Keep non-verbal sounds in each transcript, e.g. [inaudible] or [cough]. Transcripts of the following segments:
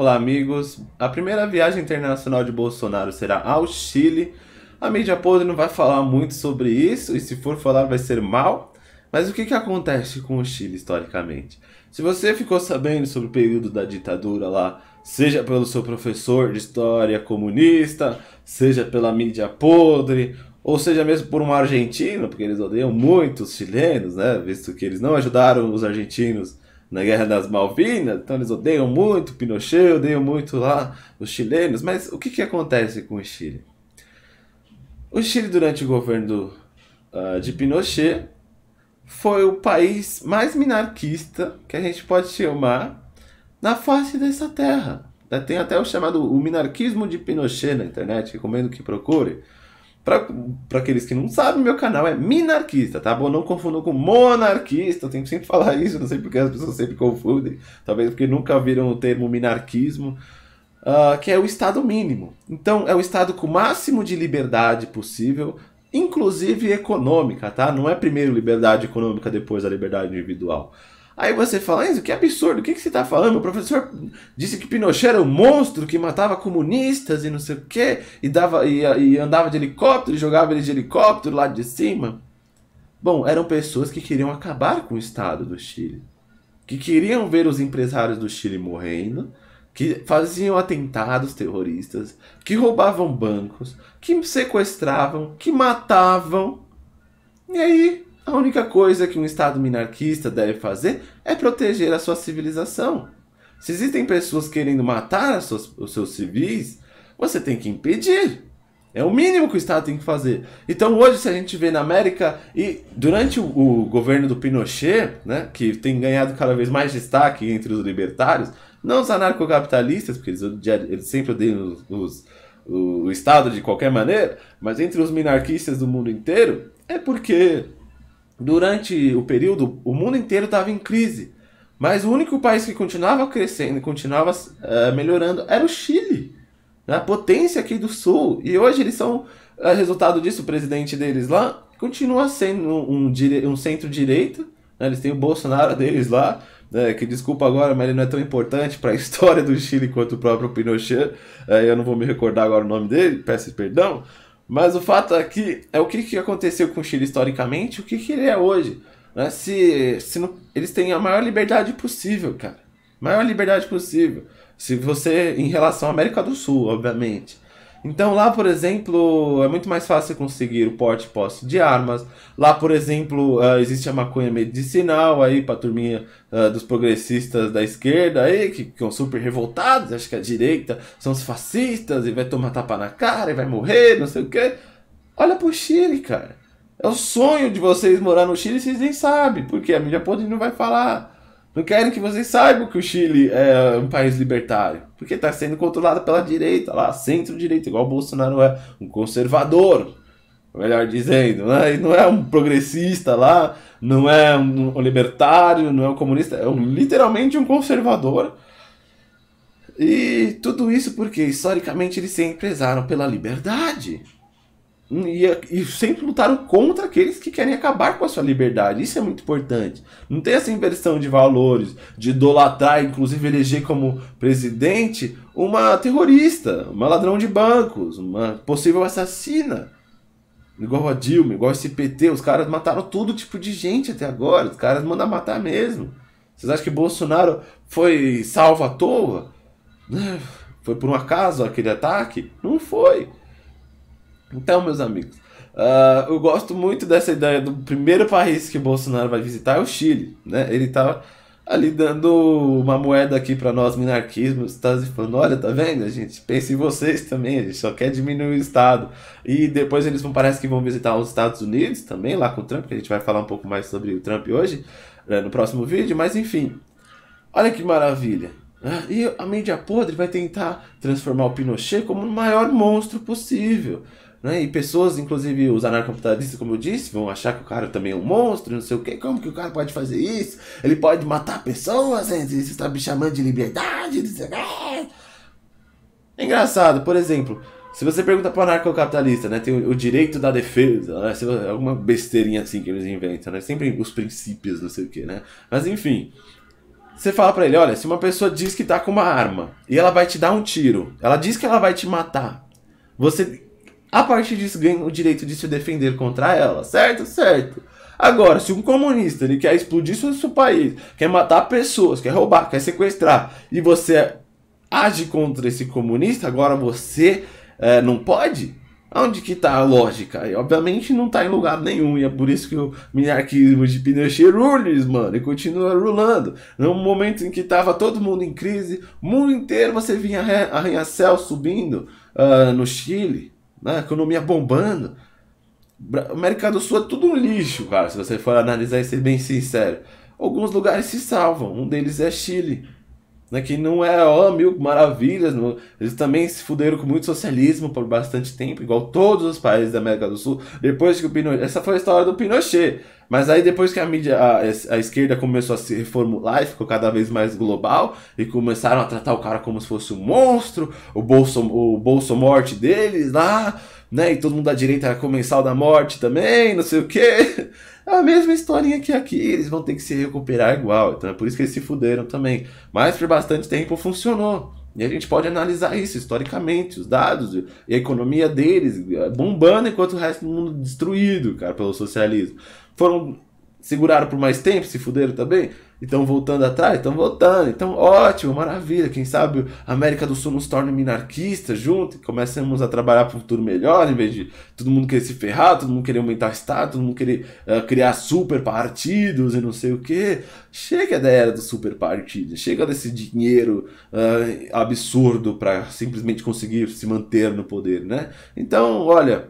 Olá, amigos. A primeira viagem internacional de Bolsonaro será ao Chile. A mídia podre não vai falar muito sobre isso, e se for falar, vai ser mal. Mas o que, que acontece com o Chile historicamente? Se você ficou sabendo sobre o período da ditadura lá, seja pelo seu professor de história comunista, seja pela mídia podre, ou seja mesmo por um argentino, porque eles odeiam muito os chilenos, né? Visto que eles não ajudaram os argentinos na Guerra das Malvinas, então eles odeiam muito Pinochet, odeiam muito lá os chilenos, mas o que, que acontece com o Chile? O Chile, durante o governo do, uh, de Pinochet, foi o país mais minarquista que a gente pode chamar na face dessa terra. Tem até o chamado o minarquismo de Pinochet na internet, recomendo que procure. Para aqueles que não sabem, meu canal é Minarquista, tá bom? Não confundam com Monarquista, eu tenho que sempre falar isso, não sei porque as pessoas sempre confundem, talvez porque nunca viram o termo minarquismo, uh, que é o estado mínimo. Então, é o estado com o máximo de liberdade possível, inclusive econômica, tá? Não é primeiro liberdade econômica, depois a liberdade individual. Aí você fala, Enzo, que absurdo, o que, que você está falando? O professor disse que Pinochet era um monstro que matava comunistas e não sei o quê, e, dava, e, e andava de helicóptero, e jogava ele de helicóptero lá de cima. Bom, eram pessoas que queriam acabar com o Estado do Chile, que queriam ver os empresários do Chile morrendo, que faziam atentados terroristas, que roubavam bancos, que sequestravam, que matavam. E aí, a única coisa que um Estado minarquista deve fazer é proteger a sua civilização. Se existem pessoas querendo matar suas, os seus civis, você tem que impedir. É o mínimo que o Estado tem que fazer. Então hoje, se a gente vê na América, e durante o, o governo do Pinochet, né, que tem ganhado cada vez mais destaque entre os libertários, não os anarcocapitalistas, porque eles, eles sempre odeiam os, os, o, o Estado de qualquer maneira, mas entre os minarquistas do mundo inteiro, é porque durante o período, o mundo inteiro estava em crise. Mas o único país que continuava crescendo e continuava uh, melhorando era o Chile, né? a potência aqui do Sul. E hoje eles são uh, resultado disso. O presidente deles lá continua sendo um, um centro-direita. Né? Eles têm o Bolsonaro [laughs] deles lá, né? que desculpa agora, mas ele não é tão importante para a [laughs] história do Chile quanto o próprio Pinochet. Uh, eu não vou me recordar agora o nome dele, peço perdão. Mas o fato aqui é o que, que aconteceu com o Chile historicamente, o que, que ele é hoje. Né? Se, se não, eles têm a maior liberdade possível, cara. Maior liberdade possível. Se você, em relação à América do Sul, obviamente. Então lá, por exemplo, é muito mais fácil conseguir o porte e posse de armas. Lá, por exemplo, uh, existe a maconha medicinal aí pra turminha uh, dos progressistas da esquerda aí, que são super revoltados, acho que a direita são os fascistas e vai tomar tapa na cara e vai morrer, não sei o quê. Olha pro Chile, cara. É o sonho de vocês morar no Chile, vocês nem sabem, porque a mídia podre não vai falar. Não querem que vocês saibam que o Chile é um país libertário, porque está sendo controlado pela direita lá, centro-direita, igual o Bolsonaro é, um conservador, melhor dizendo, né? E não é um progressista lá, não é um libertário, não é um comunista, é um, literalmente um conservador. E tudo isso porque historicamente eles sempre prezaram pela liberdade. Hum, e, é, e, sempre lutaram contra aqueles que querem acabar com a sua liberdade. Isso é muito importante. Não tem essa inversão de valores, de idolatrar, inclusive eleger como presidente uma terrorista, uma ladrão de bancos, uma possível assassina. Igual a Dilma, igual esse PT, os caras mataram todo tipo de gente até agora. Os caras mandam matar mesmo. Vocês acham que Bolsonaro foi salvo à toa? Né? Foi por um acaso aquele ataque? Não foi. Então, meus amigos, uh, eu gosto muito dessa ideia do primeiro país que Bolsonaro vai visitar é o Chile, né? Ele tá ali dando uma moeda aqui para nós minarquismos, tá falando, olha, tá vendo, gente pensa em vocês também, a gente só quer diminuir o Estado. E depois eles vão, parece que vão visitar os Estados Unidos também, lá com o Trump, que a gente vai falar um pouco mais sobre o Trump hoje, né, no próximo vídeo, mas enfim, olha que maravilha. Ah, e a mídia podre vai tentar transformar o Pinochet como o maior monstro possível. Né? E pessoas, inclusive os anarcocapitalistas, como eu disse, vão achar que o cara também é um monstro, não sei o quê. Como que o cara pode fazer isso? Ele pode matar pessoas, né? você está me chamando de liberdade, não É engraçado, por exemplo, se você pergunta para o anarcocapitalista, né, tem o, direito da defesa, né, alguma besteirinha assim que eles inventam, né, sempre os princípios, não sei o que, né, mas enfim, você fala para ele, olha, se uma pessoa diz que está com uma arma e ela vai te dar um tiro, ela diz que ela vai te matar, você a partir disso ganha o direito de se defender contra ela, certo? Certo. Agora, se um comunista ele quer explodir seu país, quer matar pessoas, quer roubar, quer sequestrar, e você age contra esse comunista, agora você é, não pode? Onde que tá a lógica? E, obviamente não tá em lugar nenhum, e é por isso que o minarquismo de Pinochet rules, mano, e continua rulando. No momento em que tava todo mundo em crise, o mundo inteiro você vinha arranha-céu subindo uh, no Chile, né? economia bombando. O América do Sul é tudo um lixo, cara, se você for analisar e ser bem sincero. Alguns lugares se salvam, um deles é Chile, né? que não é, ó, mil maravilhas, não. eles também se fuderam com muito socialismo por bastante tempo, igual todos os países da América do Sul, depois que o Pinochet... Essa foi a história do Pinochet, mas aí depois que a mídia, a, a, esquerda começou a se reformular e ficou cada vez mais global, e começaram a tratar o cara como se fosse um monstro, o bolso, o bolso morte deles lá, né? E todo mundo da direita era comensal da morte também, não sei o quê. É [laughs] a mesma historinha que aqui, eles vão ter que se recuperar igual. Então é por isso que eles se fuderam também. Mas por bastante tempo funcionou. E a gente pode analisar isso historicamente, os dados, e a economia deles eh, bombando enquanto o resto do mundo destruído, cara, pelo socialismo. Foram seguraram por mais tempo, se fuderam também. Então voltando atrás, estão voltando. Então ótimo, maravilha. Quem sabe a América do Sul nos torna minarquistas junto, começamos a trabalhar para um futuro melhor, em vez de todo mundo querer se ferrar, todo mundo querer aumentar o estado, todo mundo querer uh, criar super partidos e não sei o que. Chega da era do super partido, chega desse dinheiro uh, absurdo para simplesmente conseguir se manter no poder, né? Então, olha,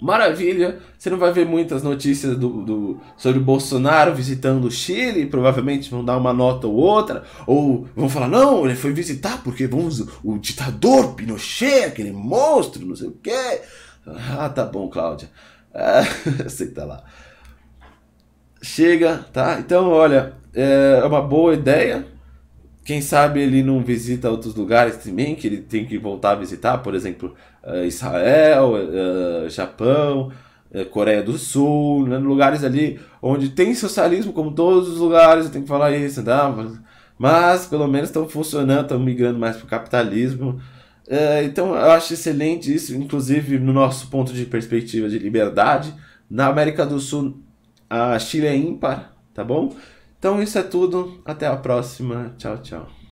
Maravilha! Você não vai ver muitas notícias do, do, sobre Bolsonaro visitando o Chile, provavelmente vão dar uma nota ou outra, ou vão falar, não, ele foi visitar porque vamos, o ditador Pinochet, aquele monstro, não sei o quê. Ah, tá bom, Cláudia. Ah, [laughs] tá lá. Chega, tá? Então, olha, é uma boa ideia, quem sabe ele não visita outros lugares também que ele tem que voltar a visitar, por exemplo, eh, Israel, eh, eh, Japão, Coreia do Sul, né? lugares ali onde tem socialismo, como todos os lugares, eu tenho que falar isso, tá? mas pelo menos estão funcionando, estão migrando mais para o capitalismo. Então eu acho excelente isso, inclusive no nosso ponto de perspectiva de liberdade. Na América do Sul, a Chile é ímpar, tá bom? Então isso é tudo. Até a próxima. Tchau, tchau.